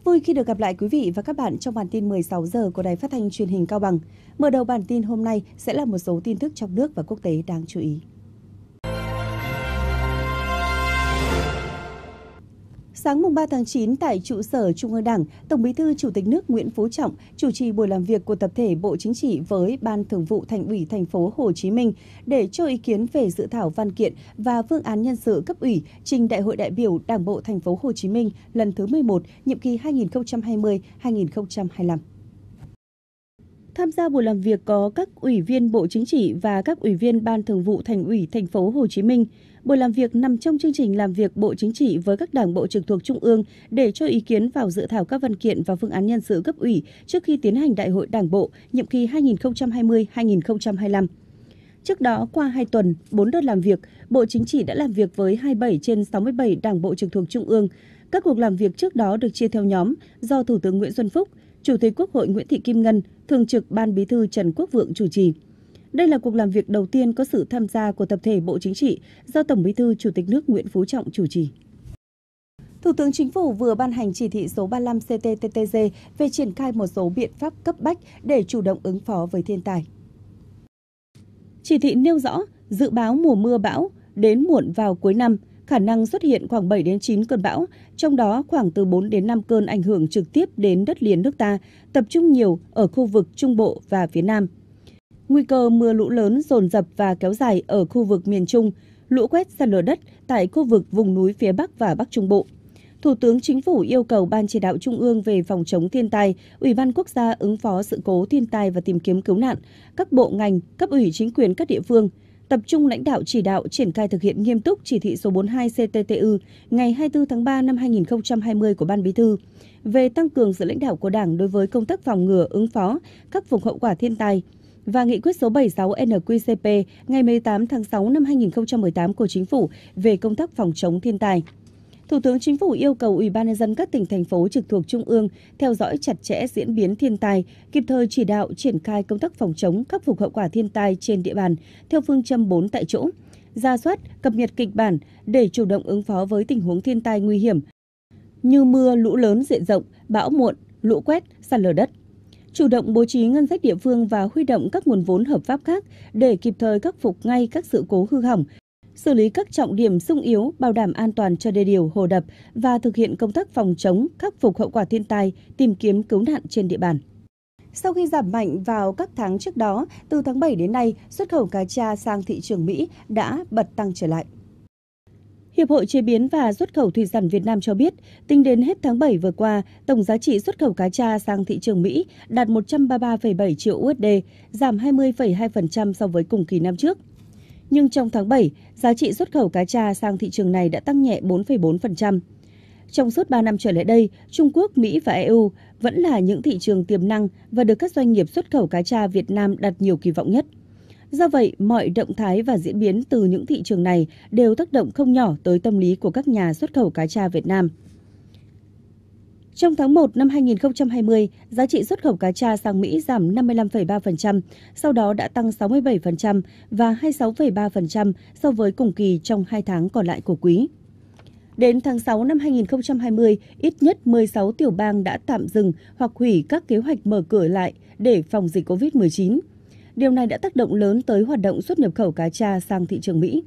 Rất vui khi được gặp lại quý vị và các bạn trong bản tin 16 giờ của Đài Phát thanh Truyền hình Cao Bằng. Mở đầu bản tin hôm nay sẽ là một số tin tức trong nước và quốc tế đáng chú ý. Sáng mùng 3 tháng 9 tại trụ sở Trung ương Đảng, Tổng Bí thư Chủ tịch nước Nguyễn Phú Trọng chủ trì buổi làm việc của tập thể Bộ Chính trị với Ban Thường vụ Thành ủy thành phố Hồ Chí Minh để cho ý kiến về dự thảo văn kiện và phương án nhân sự cấp ủy trình Đại hội đại biểu Đảng bộ thành phố Hồ Chí Minh lần thứ 11, nhiệm kỳ 2020-2025. Tham gia buổi làm việc có các ủy viên Bộ Chính trị và các ủy viên Ban Thường vụ Thành ủy Thành phố Hồ Chí Minh. Buổi làm việc nằm trong chương trình làm việc Bộ Chính trị với các đảng bộ trực thuộc Trung ương để cho ý kiến vào dự thảo các văn kiện và phương án nhân sự cấp ủy trước khi tiến hành Đại hội Đảng bộ nhiệm kỳ 2020-2025. Trước đó, qua 2 tuần, 4 đợt làm việc, Bộ Chính trị đã làm việc với 27 trên 67 đảng bộ trực thuộc Trung ương. Các cuộc làm việc trước đó được chia theo nhóm do Thủ tướng Nguyễn Xuân Phúc – Chủ tịch Quốc hội Nguyễn Thị Kim Ngân, Thường trực Ban Bí thư Trần Quốc Vượng chủ trì. Đây là cuộc làm việc đầu tiên có sự tham gia của tập thể Bộ Chính trị do Tổng Bí thư Chủ tịch nước Nguyễn Phú Trọng chủ trì. Thủ tướng Chính phủ vừa ban hành chỉ thị số 35 CTTTG về triển khai một số biện pháp cấp bách để chủ động ứng phó với thiên tai. Chỉ thị nêu rõ dự báo mùa mưa bão đến muộn vào cuối năm – khả năng xuất hiện khoảng 7 đến 9 cơn bão, trong đó khoảng từ 4 đến 5 cơn ảnh hưởng trực tiếp đến đất liền nước ta, tập trung nhiều ở khu vực Trung Bộ và phía Nam. Nguy cơ mưa lũ lớn dồn dập và kéo dài ở khu vực miền Trung, lũ quét sạt lở đất tại khu vực vùng núi phía Bắc và Bắc Trung Bộ. Thủ tướng Chính phủ yêu cầu Ban chỉ đạo Trung ương về phòng chống thiên tai, Ủy ban Quốc gia ứng phó sự cố thiên tai và tìm kiếm cứu nạn, các bộ ngành, cấp ủy chính quyền các địa phương – tập trung lãnh đạo chỉ đạo triển khai thực hiện nghiêm túc chỉ thị số 42 CTTU ngày 24 tháng 3 năm 2020 của Ban Bí thư về tăng cường sự lãnh đạo của Đảng đối với công tác phòng ngừa, ứng phó, khắc phục hậu quả thiên tai và nghị quyết số 76 NQCP ngày 18 tháng 6 năm 2018 của Chính phủ về công tác phòng chống thiên tai. Thủ tướng Chính phủ yêu cầu Ủy ban nhân dân các tỉnh thành phố trực thuộc trung ương theo dõi chặt chẽ diễn biến thiên tai, kịp thời chỉ đạo triển khai công tác phòng chống khắc phục hậu quả thiên tai trên địa bàn theo phương châm 4 tại chỗ, ra soát, cập nhật kịch bản để chủ động ứng phó với tình huống thiên tai nguy hiểm như mưa, lũ lớn diện rộng, bão muộn, lũ quét, sạt lở đất chủ động bố trí ngân sách địa phương và huy động các nguồn vốn hợp pháp khác để kịp thời khắc phục ngay các sự cố hư hỏng xử lý các trọng điểm sung yếu, bảo đảm an toàn cho đê điều, hồ đập và thực hiện công tác phòng chống, khắc phục hậu quả thiên tai, tìm kiếm cứu nạn trên địa bàn. Sau khi giảm mạnh vào các tháng trước đó, từ tháng 7 đến nay, xuất khẩu cá tra sang thị trường Mỹ đã bật tăng trở lại. Hiệp hội Chế biến và Xuất khẩu Thủy sản Việt Nam cho biết, tính đến hết tháng 7 vừa qua, tổng giá trị xuất khẩu cá tra sang thị trường Mỹ đạt 133,7 triệu USD, giảm 20,2% so với cùng kỳ năm trước nhưng trong tháng 7, giá trị xuất khẩu cá tra sang thị trường này đã tăng nhẹ 4,4%. Trong suốt 3 năm trở lại đây, Trung Quốc, Mỹ và EU vẫn là những thị trường tiềm năng và được các doanh nghiệp xuất khẩu cá tra Việt Nam đặt nhiều kỳ vọng nhất. Do vậy, mọi động thái và diễn biến từ những thị trường này đều tác động không nhỏ tới tâm lý của các nhà xuất khẩu cá tra Việt Nam. Trong tháng 1 năm 2020, giá trị xuất khẩu cá tra sang Mỹ giảm 55,3%, sau đó đã tăng 67% và 26,3% so với cùng kỳ trong 2 tháng còn lại của quý. Đến tháng 6 năm 2020, ít nhất 16 tiểu bang đã tạm dừng hoặc hủy các kế hoạch mở cửa lại để phòng dịch COVID-19. Điều này đã tác động lớn tới hoạt động xuất nhập khẩu cá tra sang thị trường Mỹ.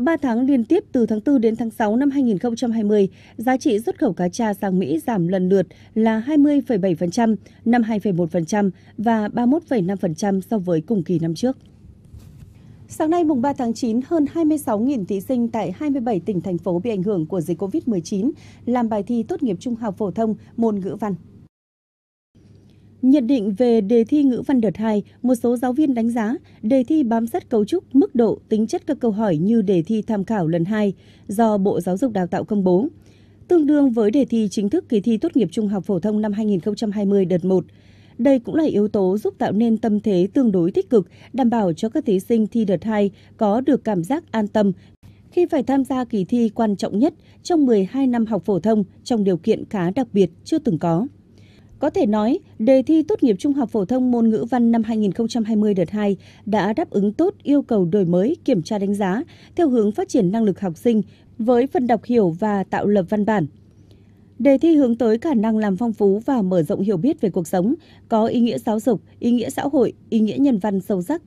3 tháng liên tiếp từ tháng 4 đến tháng 6 năm 2020, giá trị xuất khẩu cá tra sang Mỹ giảm lần lượt là 20,7%, 52,1% và 31,5% so với cùng kỳ năm trước. Sáng nay mùng 3 tháng 9, hơn 26.000 thí sinh tại 27 tỉnh thành phố bị ảnh hưởng của dịch COVID-19 làm bài thi tốt nghiệp trung học phổ thông môn ngữ văn. Nhận định về đề thi ngữ văn đợt 2, một số giáo viên đánh giá đề thi bám sát cấu trúc, mức độ, tính chất các câu hỏi như đề thi tham khảo lần 2 do Bộ Giáo dục Đào tạo công bố, tương đương với đề thi chính thức kỳ thi tốt nghiệp trung học phổ thông năm 2020 đợt 1. Đây cũng là yếu tố giúp tạo nên tâm thế tương đối tích cực, đảm bảo cho các thí sinh thi đợt 2 có được cảm giác an tâm khi phải tham gia kỳ thi quan trọng nhất trong 12 năm học phổ thông trong điều kiện khá đặc biệt chưa từng có. Có thể nói, đề thi tốt nghiệp trung học phổ thông môn ngữ văn năm 2020 đợt 2 đã đáp ứng tốt yêu cầu đổi mới, kiểm tra đánh giá theo hướng phát triển năng lực học sinh với phần đọc hiểu và tạo lập văn bản. Đề thi hướng tới khả năng làm phong phú và mở rộng hiểu biết về cuộc sống, có ý nghĩa giáo dục, ý nghĩa xã hội, ý nghĩa nhân văn sâu sắc.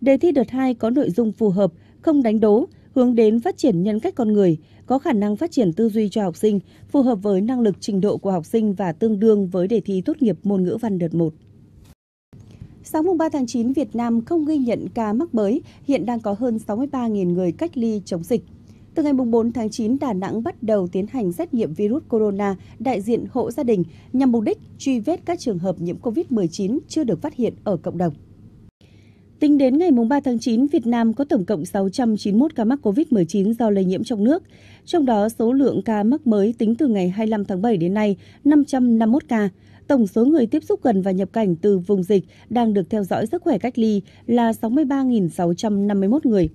Đề thi đợt 2 có nội dung phù hợp, không đánh đố, hướng đến phát triển nhân cách con người, có khả năng phát triển tư duy cho học sinh, phù hợp với năng lực trình độ của học sinh và tương đương với đề thi tốt nghiệp môn ngữ văn đợt 1. Sáng 3 tháng 9, Việt Nam không ghi nhận ca mắc mới, hiện đang có hơn 63.000 người cách ly chống dịch. Từ ngày 4 tháng 9, Đà Nẵng bắt đầu tiến hành xét nghiệm virus corona đại diện hộ gia đình nhằm mục đích truy vết các trường hợp nhiễm COVID-19 chưa được phát hiện ở cộng đồng. Tính đến ngày 3 tháng 9, Việt Nam có tổng cộng 691 ca mắc COVID-19 do lây nhiễm trong nước. Trong đó, số lượng ca mắc mới tính từ ngày 25 tháng 7 đến nay 551 ca. Tổng số người tiếp xúc gần và nhập cảnh từ vùng dịch đang được theo dõi sức khỏe cách ly là 63.651 người.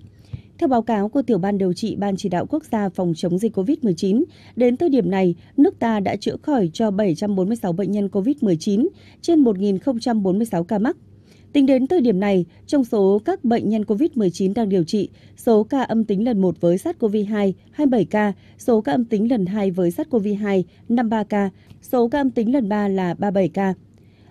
Theo báo cáo của Tiểu ban điều trị Ban chỉ đạo quốc gia phòng chống dịch COVID-19, đến thời điểm này, nước ta đã chữa khỏi cho 746 bệnh nhân COVID-19 trên 1.046 ca mắc Tính đến thời điểm này, trong số các bệnh nhân COVID-19 đang điều trị, số ca âm tính lần 1 với SARS-CoV-2 27 ca, số ca âm tính lần 2 với SARS-CoV-2 53 ca, số ca âm tính lần 3 là 37 ca.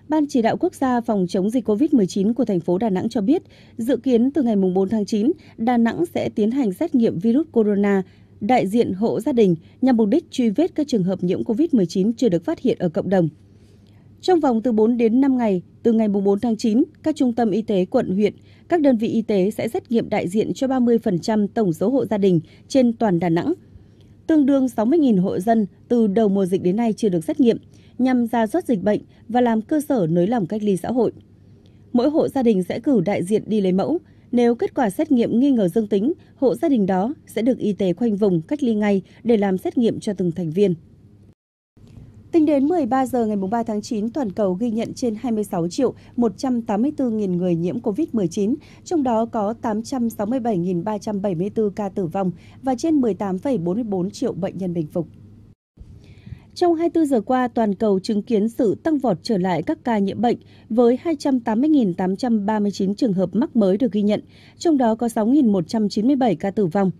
Ban chỉ đạo quốc gia phòng chống dịch COVID-19 của thành phố Đà Nẵng cho biết, dự kiến từ ngày 4 tháng 9, Đà Nẵng sẽ tiến hành xét nghiệm virus corona đại diện hộ gia đình nhằm mục đích truy vết các trường hợp nhiễm COVID-19 chưa được phát hiện ở cộng đồng. Trong vòng từ 4 đến 5 ngày, từ ngày 4 tháng 9, các trung tâm y tế quận, huyện, các đơn vị y tế sẽ xét nghiệm đại diện cho 30% tổng số hộ gia đình trên toàn Đà Nẵng, tương đương 60.000 hộ dân từ đầu mùa dịch đến nay chưa được xét nghiệm, nhằm ra soát dịch bệnh và làm cơ sở nới lỏng cách ly xã hội. Mỗi hộ gia đình sẽ cử đại diện đi lấy mẫu, nếu kết quả xét nghiệm nghi ngờ dương tính, hộ gia đình đó sẽ được y tế khoanh vùng cách ly ngay để làm xét nghiệm cho từng thành viên. Tính đến 13 giờ ngày 3 tháng 9, toàn cầu ghi nhận trên 26 triệu 184 nghìn người nhiễm COVID-19, trong đó có 867.374 ca tử vong và trên 18,44 triệu bệnh nhân bình phục. Trong 24 giờ qua, toàn cầu chứng kiến sự tăng vọt trở lại các ca nhiễm bệnh với 280.839 trường hợp mắc mới được ghi nhận, trong đó có 6.197 ca tử vong.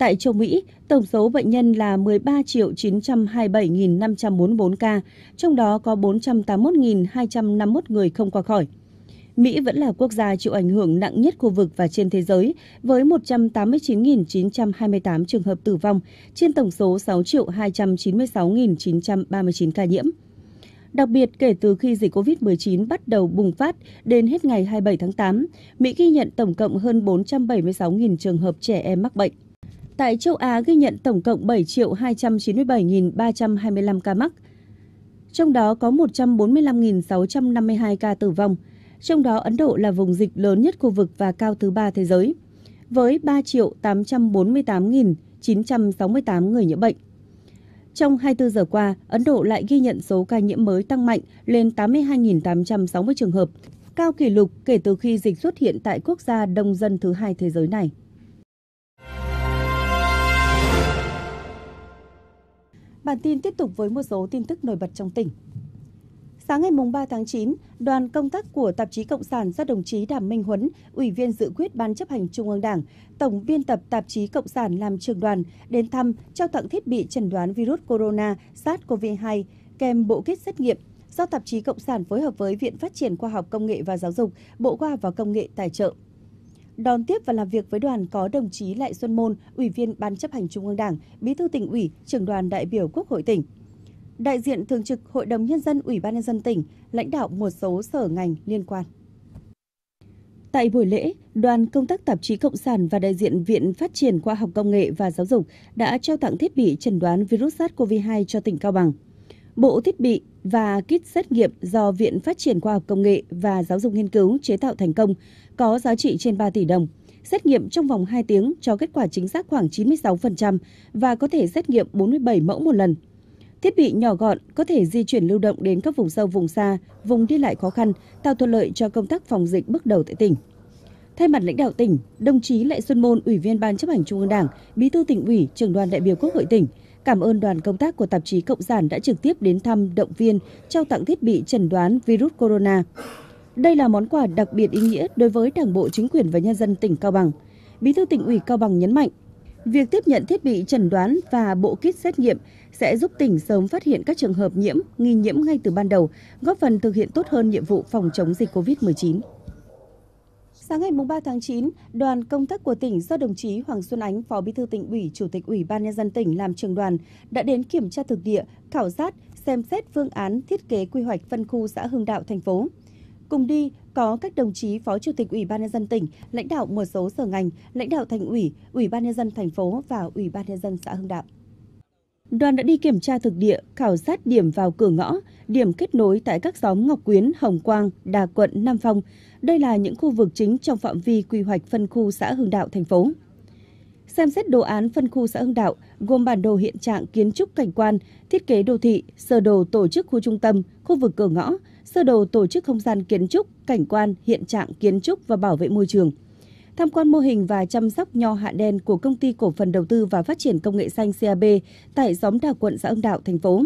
Tại châu Mỹ, tổng số bệnh nhân là 13.927.544 ca, trong đó có 481.251 người không qua khỏi. Mỹ vẫn là quốc gia chịu ảnh hưởng nặng nhất khu vực và trên thế giới, với 189.928 trường hợp tử vong trên tổng số 6.296.939 ca nhiễm. Đặc biệt, kể từ khi dịch COVID-19 bắt đầu bùng phát đến hết ngày 27 tháng 8, Mỹ ghi nhận tổng cộng hơn 476.000 trường hợp trẻ em mắc bệnh. Tại châu Á ghi nhận tổng cộng 7.297.325 ca mắc, trong đó có 145.652 ca tử vong. Trong đó Ấn Độ là vùng dịch lớn nhất khu vực và cao thứ ba thế giới, với 3.848.968 người nhiễm bệnh. Trong 24 giờ qua, Ấn Độ lại ghi nhận số ca nhiễm mới tăng mạnh lên 82.860 trường hợp, cao kỷ lục kể từ khi dịch xuất hiện tại quốc gia đông dân thứ hai thế giới này. Bản tin tiếp tục với một số tin tức nổi bật trong tỉnh. Sáng ngày 3 tháng 9, đoàn công tác của tạp chí Cộng sản do đồng chí Đàm Minh Huấn, Ủy viên dự quyết Ban chấp hành Trung ương Đảng, Tổng biên tập tạp chí Cộng sản làm trường đoàn, đến thăm, trao tặng thiết bị chẩn đoán virus corona SARS-CoV-2, kèm bộ kit xét nghiệm do tạp chí Cộng sản phối hợp với Viện Phát triển Khoa học Công nghệ và Giáo dục, Bộ Khoa và Công nghệ tài trợ. Đón tiếp và làm việc với đoàn có đồng chí Lại Xuân Môn, Ủy viên Ban chấp hành Trung ương Đảng, Bí thư tỉnh ủy, trưởng đoàn đại biểu Quốc hội tỉnh. Đại diện Thường trực Hội đồng Nhân dân Ủy ban Nhân dân tỉnh, lãnh đạo một số sở ngành liên quan. Tại buổi lễ, đoàn công tác tạp chí Cộng sản và đại diện Viện Phát triển Khoa học Công nghệ và Giáo dục đã trao tặng thiết bị chẩn đoán virus SARS-CoV-2 cho tỉnh Cao Bằng bộ thiết bị và kit xét nghiệm do Viện Phát triển Khoa học Công nghệ và Giáo dục Nghiên cứu chế tạo thành công có giá trị trên 3 tỷ đồng. Xét nghiệm trong vòng 2 tiếng cho kết quả chính xác khoảng 96% và có thể xét nghiệm 47 mẫu một lần. Thiết bị nhỏ gọn có thể di chuyển lưu động đến các vùng sâu vùng xa, vùng đi lại khó khăn, tạo thuận lợi cho công tác phòng dịch bước đầu tại tỉnh. Thay mặt lãnh đạo tỉnh, đồng chí Lệ Xuân Môn, Ủy viên Ban chấp hành Trung ương Đảng, Bí thư tỉnh ủy, trưởng đoàn đại biểu Quốc hội tỉnh cảm ơn đoàn công tác của tạp chí Cộng sản đã trực tiếp đến thăm, động viên, trao tặng thiết bị chẩn đoán virus corona. Đây là món quà đặc biệt ý nghĩa đối với Đảng bộ chính quyền và nhân dân tỉnh Cao Bằng. Bí thư tỉnh ủy Cao Bằng nhấn mạnh, việc tiếp nhận thiết bị chẩn đoán và bộ kit xét nghiệm sẽ giúp tỉnh sớm phát hiện các trường hợp nhiễm, nghi nhiễm ngay từ ban đầu, góp phần thực hiện tốt hơn nhiệm vụ phòng chống dịch COVID-19. Sáng ngày 3 tháng 9, đoàn công tác của tỉnh do đồng chí Hoàng Xuân Ánh, Phó Bí thư tỉnh ủy, Chủ tịch Ủy ban nhân dân tỉnh làm trường đoàn đã đến kiểm tra thực địa, khảo sát, xem xét phương án thiết kế quy hoạch phân khu xã Hưng Đạo thành phố. Cùng đi có các đồng chí Phó Chủ tịch Ủy ban nhân dân tỉnh, lãnh đạo một số sở ngành, lãnh đạo thành ủy, Ủy ban nhân dân thành phố và Ủy ban nhân dân xã Hưng Đạo. Đoàn đã đi kiểm tra thực địa, khảo sát điểm vào cửa ngõ, điểm kết nối tại các xóm Ngọc Quyến, Hồng Quang, Đà Quận, Nam Phong. Đây là những khu vực chính trong phạm vi quy hoạch phân khu xã Hưng Đạo, thành phố. Xem xét đồ án phân khu xã Hưng Đạo, gồm bản đồ hiện trạng kiến trúc cảnh quan, thiết kế đô thị, sơ đồ tổ chức khu trung tâm, khu vực cửa ngõ, sơ đồ tổ chức không gian kiến trúc, cảnh quan, hiện trạng kiến trúc và bảo vệ môi trường – tham quan mô hình và chăm sóc nho hạ đen của công ty cổ phần đầu tư và phát triển công nghệ xanh CAB tại xóm Đà quận xã ân Đạo, thành phố.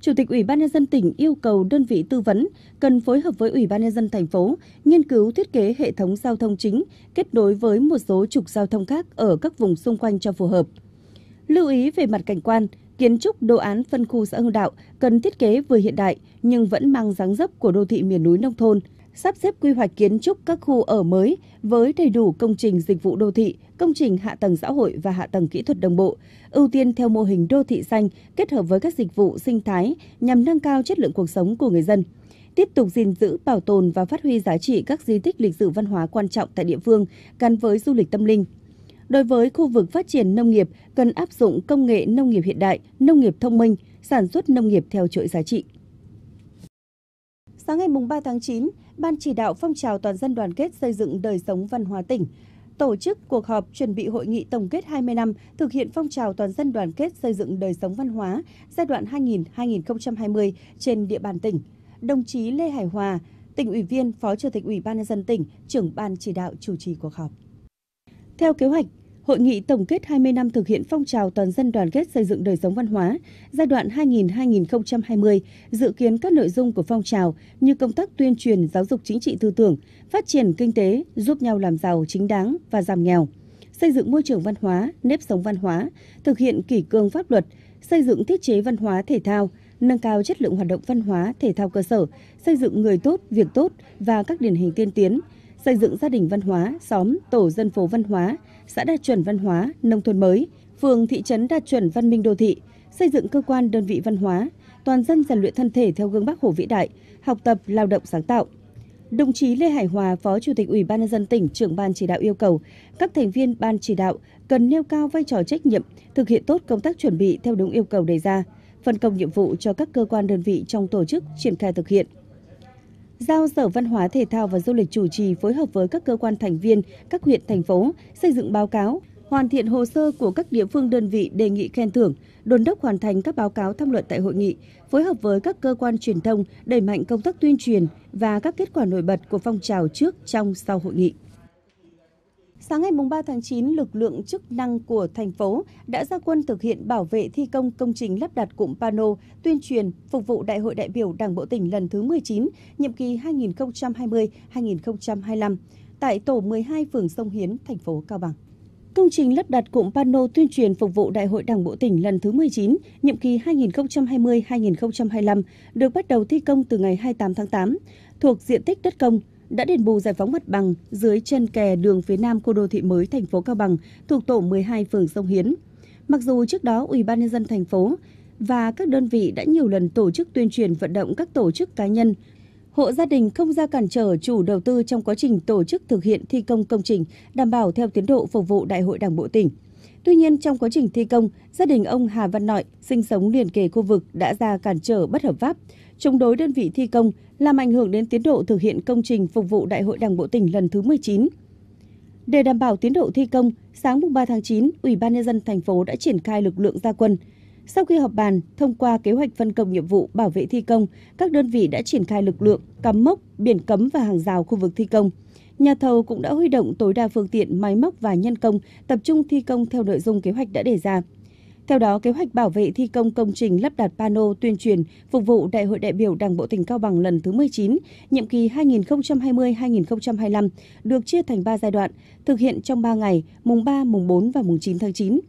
Chủ tịch Ủy ban nhân dân tỉnh yêu cầu đơn vị tư vấn cần phối hợp với Ủy ban nhân dân thành phố nghiên cứu thiết kế hệ thống giao thông chính kết nối với một số trục giao thông khác ở các vùng xung quanh cho phù hợp. Lưu ý về mặt cảnh quan, kiến trúc đồ án phân khu xã Hưng Đạo cần thiết kế vừa hiện đại nhưng vẫn mang dáng dấp của đô thị miền núi nông thôn – sắp xếp quy hoạch kiến trúc các khu ở mới với đầy đủ công trình dịch vụ đô thị, công trình hạ tầng xã hội và hạ tầng kỹ thuật đồng bộ, ưu tiên theo mô hình đô thị xanh kết hợp với các dịch vụ sinh thái nhằm nâng cao chất lượng cuộc sống của người dân tiếp tục gìn giữ, bảo tồn và phát huy giá trị các di tích lịch sử văn hóa quan trọng tại địa phương gắn với du lịch tâm linh. Đối với khu vực phát triển nông nghiệp, cần áp dụng công nghệ nông nghiệp hiện đại, nông nghiệp thông minh, sản xuất nông nghiệp theo chuỗi giá trị. Sáng ngày 3 tháng 9, Ban chỉ đạo phong trào toàn dân đoàn kết xây dựng đời sống văn hóa tỉnh tổ chức cuộc họp chuẩn bị hội nghị tổng kết 20 năm thực hiện phong trào toàn dân đoàn kết xây dựng đời sống văn hóa giai đoạn 2000-2020 trên địa bàn tỉnh. Đồng chí Lê Hải Hòa, tỉnh ủy viên, Phó Chủ tịch Ủy ban nhân dân tỉnh, trưởng ban chỉ đạo chủ trì cuộc họp. Theo kế hoạch, Hội nghị tổng kết 20 năm thực hiện phong trào toàn dân đoàn kết xây dựng đời sống văn hóa giai đoạn 2000-2020 dự kiến các nội dung của phong trào như công tác tuyên truyền giáo dục chính trị tư tưởng, phát triển kinh tế, giúp nhau làm giàu chính đáng và giảm nghèo, xây dựng môi trường văn hóa, nếp sống văn hóa, thực hiện kỷ cương pháp luật, xây dựng thiết chế văn hóa thể thao, nâng cao chất lượng hoạt động văn hóa thể thao cơ sở, xây dựng người tốt, việc tốt và các điển hình tiên tiến – xây dựng gia đình văn hóa, xóm, tổ dân phố văn hóa, xã đạt chuẩn văn hóa, nông thôn mới, phường thị trấn đạt chuẩn văn minh đô thị, xây dựng cơ quan đơn vị văn hóa, toàn dân rèn luyện thân thể theo gương Bác Hồ vĩ đại, học tập lao động sáng tạo. Đồng chí Lê Hải Hòa, Phó Chủ tịch Ủy ban nhân dân tỉnh, trưởng ban chỉ đạo yêu cầu các thành viên ban chỉ đạo cần nêu cao vai trò trách nhiệm, thực hiện tốt công tác chuẩn bị theo đúng yêu cầu đề ra, phân công nhiệm vụ cho các cơ quan đơn vị trong tổ chức triển khai thực hiện, giao Sở Văn hóa Thể thao và Du lịch chủ trì phối hợp với các cơ quan thành viên, các huyện, thành phố xây dựng báo cáo, hoàn thiện hồ sơ của các địa phương đơn vị đề nghị khen thưởng, đồn đốc hoàn thành các báo cáo tham luận tại hội nghị, phối hợp với các cơ quan truyền thông đẩy mạnh công tác tuyên truyền và các kết quả nổi bật của phong trào trước, trong, sau hội nghị. Sáng ngày 3 tháng 9, lực lượng chức năng của thành phố đã ra quân thực hiện bảo vệ thi công công trình lắp đặt cụm pano tuyên truyền phục vụ Đại hội đại biểu Đảng Bộ tỉnh lần thứ 19, nhiệm kỳ 2020-2025 tại tổ 12 phường Sông Hiến, thành phố Cao Bằng. Công trình lắp đặt cụm pano tuyên truyền phục vụ Đại hội Đảng bộ tỉnh lần thứ 19, nhiệm kỳ 2020-2025 được bắt đầu thi công từ ngày 28 tháng 8, thuộc diện tích đất công đã đền bù giải phóng mặt bằng dưới chân kè đường phía nam khu đô thị mới thành phố Cao Bằng thuộc tổ 12 phường Sông Hiến. Mặc dù trước đó Ủy ban nhân dân thành phố và các đơn vị đã nhiều lần tổ chức tuyên truyền vận động các tổ chức cá nhân, hộ gia đình không ra cản trở chủ đầu tư trong quá trình tổ chức thực hiện thi công công trình, đảm bảo theo tiến độ phục vụ Đại hội Đảng bộ tỉnh. Tuy nhiên, trong quá trình thi công, gia đình ông Hà Văn Nội sinh sống liền kề khu vực đã ra cản trở bất hợp pháp, chống đối đơn vị thi công, làm ảnh hưởng đến tiến độ thực hiện công trình phục vụ Đại hội Đảng bộ tỉnh lần thứ 19. Để đảm bảo tiến độ thi công, sáng 3 tháng 9, Ủy ban nhân dân thành phố đã triển khai lực lượng gia quân. Sau khi họp bàn, thông qua kế hoạch phân công nhiệm vụ bảo vệ thi công, các đơn vị đã triển khai lực lượng cắm mốc, biển cấm và hàng rào khu vực thi công. Nhà thầu cũng đã huy động tối đa phương tiện, máy móc và nhân công tập trung thi công theo nội dung kế hoạch đã đề ra. Theo đó, kế hoạch bảo vệ thi công công trình lắp đặt pano tuyên truyền phục vụ Đại hội đại biểu Đảng bộ tỉnh Cao Bằng lần thứ 19, nhiệm kỳ 2020-2025 được chia thành 3 giai đoạn, thực hiện trong 3 ngày, mùng 3, mùng 4 và mùng 9 tháng 9.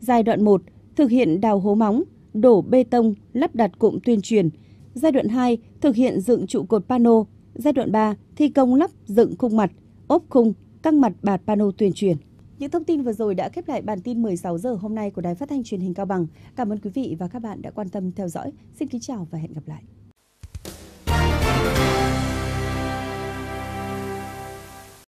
Giai đoạn 1, thực hiện đào hố móng, đổ bê tông, lắp đặt cụm tuyên truyền. Giai đoạn 2, thực hiện dựng trụ cột pano. Giai đoạn 3, thi công lắp dựng khung mặt, ốp khung, căng mặt bạt pano tuyên truyền. Những thông tin vừa rồi đã khép lại bản tin 16 giờ hôm nay của Đài Phát thanh Truyền hình Cao Bằng. Cảm ơn quý vị và các bạn đã quan tâm theo dõi. Xin kính chào và hẹn gặp lại.